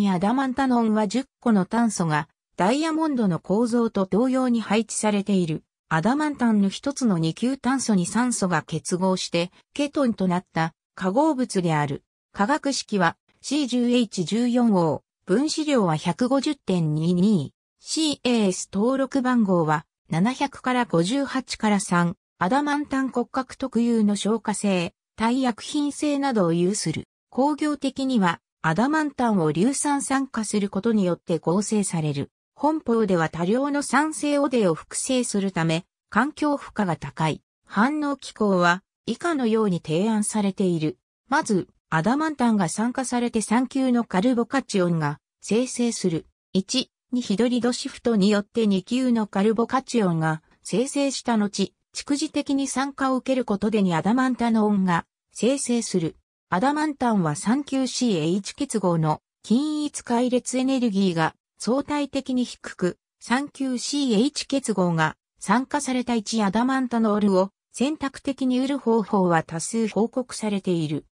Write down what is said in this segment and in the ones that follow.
にアダマンタノンは10個の炭素がダイヤモンドの構造と同様に配置されている。アダマンタンの一つの二級炭素に酸素が結合してケトンとなった化合物である。化学式は C10H14O、分子量は150.22、CAS 登録番号は700から58から3、アダマンタン骨格特有の消化性、耐薬品性などを有する。工業的にはアダマンタンを硫酸酸化することによって合成される。本法では多量の酸性オデを複製するため、環境負荷が高い。反応機構は以下のように提案されている。まず、アダマンタンが酸化されて酸球のカルボカチオンが生成する。1、2ヒドリドシフトによって2級のカルボカチオンが生成した後、蓄次的に酸化を受けることでにアダマンタノンが生成する。アダマンタンは 39CH 結合の均一解列エネルギーが相対的に低く、39CH 結合が酸化された1アダマンタノールを選択的に売る方法は多数報告されている。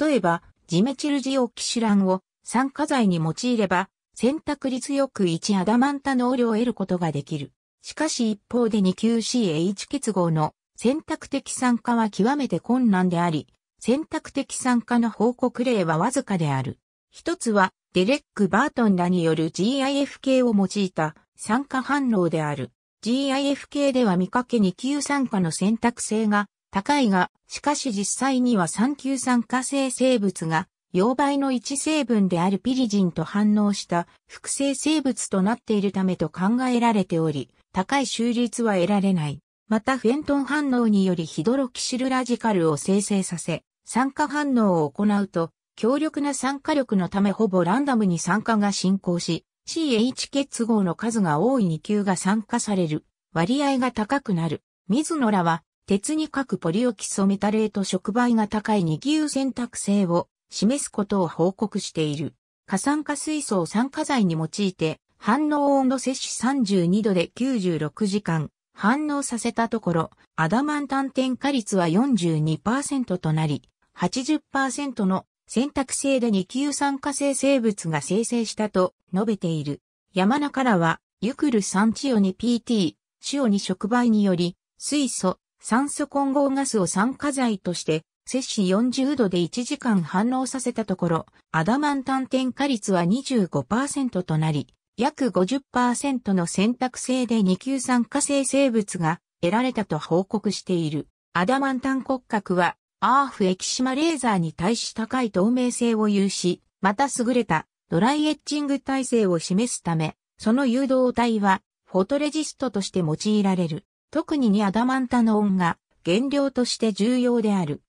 例えば、ジメチルジオキシランを酸化剤に用いれば、選択率よく1アダマンタノールを得ることができる。しかし一方で 2QCH 結合の選択的酸化は極めて困難であり、選択的参加の報告例はわずかである。一つは、デレック・バートンらによる GIF 系を用いた参加反応である。GIF 系では見かけ2級参加の選択性が高いが、しかし実際には3級酸化性生物が、溶媒の1成分であるピリジンと反応した複製生物となっているためと考えられており、高い収率は得られない。またフェントン反応によりヒドロキシルラジカルを生成させ、酸化反応を行うと、強力な酸化力のためほぼランダムに酸化が進行し、CH 結合の数が多い2級が酸化される、割合が高くなる。水野らは、鉄に各ポリオキソメタレート触媒が高い2級選択性を示すことを報告している。過酸化水素を酸化剤に用いて、反応温度摂取32度で96時間、反応させたところ、アダマン炭添加率は42%となり、80%の選択性で二級酸化性生物が生成したと述べている。山中らは、ユクル酸チオに PT、シオに触媒により、水素、酸素混合ガスを酸化剤として、摂氏40度で1時間反応させたところ、アダマンタン添加率は25%となり、約50%の選択性で二級酸化性生物が得られたと報告している。アダマンタン骨格はアーフ液島レーザーに対し高い透明性を有し、また優れたドライエッチング体制を示すため、その誘導体はフォトレジストとして用いられる。特にニアダマンタノンが原料として重要である。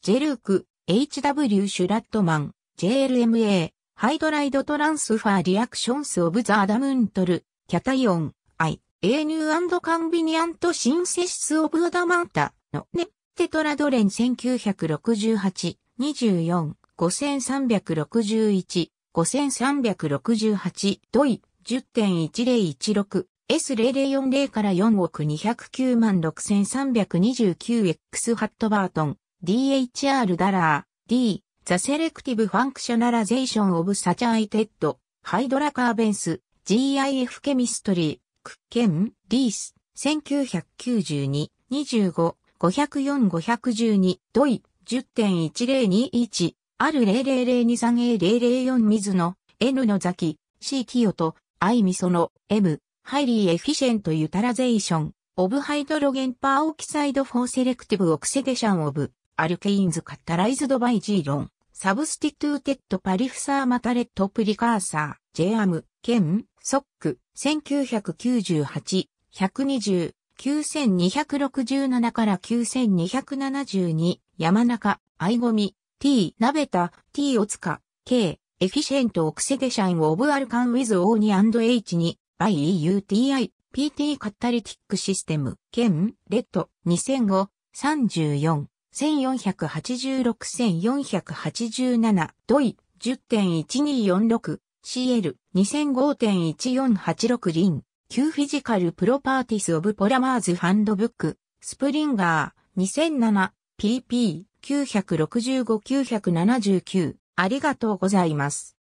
ジェルーク、HW シュラットマン、JLMA、ハイドライドトランスファーリアクションスオブザアダムントル、キャタイオン、アエ A ニューカンビニアントシンセシスオブアダマンタのね。テトラドレン1968、24、5361、5368、ドイ、10.1016、S0040 から4億209万 6329X ハットバートン、DHR ダラー、D、ザセレクティブファンクショナラゼーションオブサチャイテッド、ハイドラカーベンス、GIF ケミストリー、クッケン、リース、1992、25、504-512、ドイ、10.1021、ある 00023A004 水の N のザキ C キヨと、アイミソの、M、ハイリーエフィシェントユタラゼーション、オブハイドロゲンパーオキサイドフォーセレクティブオクセデシャンオブ、アルケインズカッタライズドバイジーロン、サブスティトゥーテッドパリフサーマタレットプリカーサー、ジェアム、ケン、ソック、1998、120、9267から9272、山中、愛ゴミ、t、鍋田、t、おつか、k、エフィシェントオクセデシャインオブアルカンウィズオーニアンドエ h に、by euti、pt カタリティックシステム、ケン、レッド、2005、34、1486-1487、ドイ、10.1246、CL、2005.1486リン。旧フィジカルプロパーティスオブポラマーズハンドブック、スプリンガー、2007、pp、965-979。ありがとうございます。